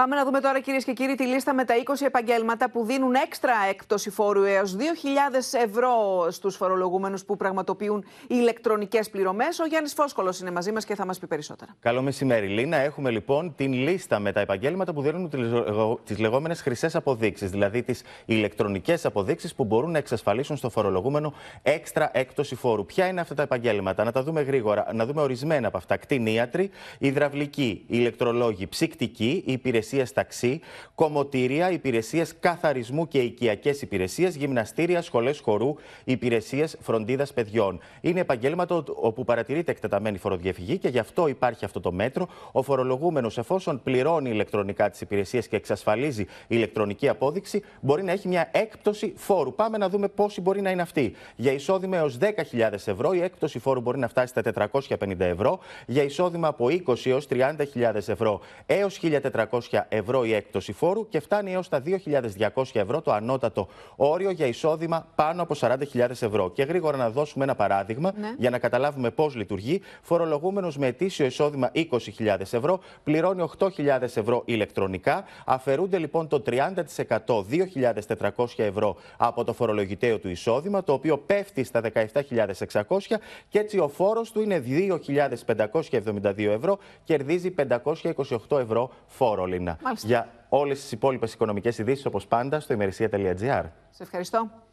Πάμε να δούμε τώρα κυρίες και κύριοι τη λίστα με τα 20 επαγγέλματα που δίνουν έξτρα έκπτωση φόρου έως 2.000 ευρώ στους φορολογούμενους που πραγματοποιούν ηλεκτρονικές πληρωμές. Ο Γιάννης Φόσκολος είναι μαζί μας και θα μας πει περισσότερα. Καλό μεσημέρι, Λίνα. Έχουμε λοιπόν την λίστα με τα επαγγέλματα που δίνουν τις λεγόμενες χρυσές αποδείξεις, δηλαδή τις ηλεκτρονικές αποδείξεις που μπορούν να εξασφαλίσουν στο φορολογούμενο έξτρα έκπτωση φόρου. Ποια είναι αυτά τα επαγγέλματα, να τα δούμε γρήγορα, να δούμε ορισμένα από αυτά. Κτηνίατροι, υδραυλικοί, ηλεκτρολόγοι, ψυκτικοί, υπηρεσίες υπηρεσίε ταξί, κομμωτήρια, υπηρεσίες καθαρισμού και οικιακές υπηρεσίες, γυμναστήρια, σχολές χορού, υπηρεσίες φροντίδας παιδιών. Είναι επαγγέλματα όπου παρατηρείται εκτεταμένη φοροδιαφυγή και γι' αυτό υπάρχει αυτό το μέτρο. Ο φορολογούμενος, εφόσον πληρώνει ηλεκτρονικά τις υπηρεσίες και εξασφαλίζει ηλεκτρονική απόδειξη, μπορεί να έχει μια έκπτωση φόρου. Πάμε να δούμε πόσοι μπορεί να είναι αυτή. Για εισόδημα έως 10.000 ευρώ, η έκπτωση φόρου μπορεί να φτάσει στα 450 ευρώ. Για εισόδημα από 20 έω 30.000 ευρώ έως 1.400 ευρώ η έκπτωση φόρου και φτάνει έως τα 2.200 ευρώ το ανώτατο όριο για εισόδημα πάνω από 40.000 ευρώ. Και γρήγορα να δώσουμε ένα παράδειγμα ναι. για να καταλάβουμε πώς λειτουργεί. Φορολογούμενος με ετήσιο εισόδημα 20.000 ευρώ πληρώνει 8.000 ευρώ ηλεκτρονικά. Αφαιρούνται λοιπόν το 30% 2.400 ευρώ από το φορολογητέο του εισόδημα, το οποίο πέφτει στα 17.600 και έτσι ο φόρος του είναι 2.572 ευρώ, κερδίζει 528 ευρώ φόρο. Λοιπόν. Για όλες τις υπόλοιπες οικονομικές ειδήσεις, όπως πάντα, στο ημερησία.gr. Σε ευχαριστώ.